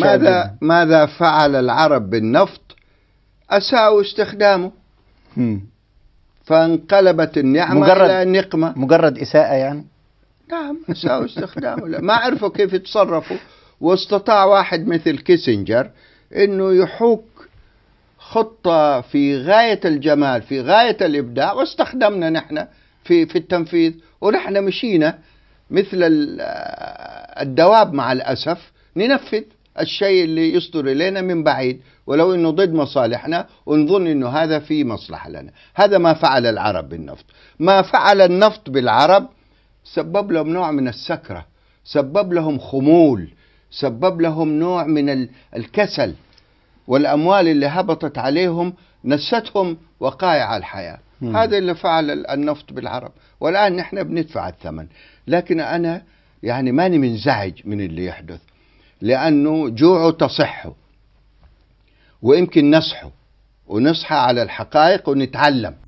ماذا ماذا فعل العرب بالنفط أساءوا استخدامه مم. فانقلبت النعمة مجرد إلى نقمة. مجرد إساءة يعني نعم أساءوا استخدامه ما عرفوا كيف يتصرفوا واستطاع واحد مثل كيسنجر أنه يحوك خطة في غاية الجمال في غاية الإبداع واستخدمنا نحن في في التنفيذ ونحن مشينا مثل الدواب مع الأسف ننفذ الشيء اللي يصدر إلينا من بعيد ولو أنه ضد مصالحنا ونظن أنه هذا في مصلحة لنا هذا ما فعل العرب بالنفط ما فعل النفط بالعرب سبب لهم نوع من السكرة سبب لهم خمول سبب لهم نوع من الكسل والأموال اللي هبطت عليهم نستهم وقائع الحياة مم. هذا اللي فعل النفط بالعرب والآن نحن بندفع الثمن لكن أنا يعني ماني منزعج من اللي يحدث لأنه جوعه تصحه ويمكن نصحه ونصحى على الحقائق ونتعلم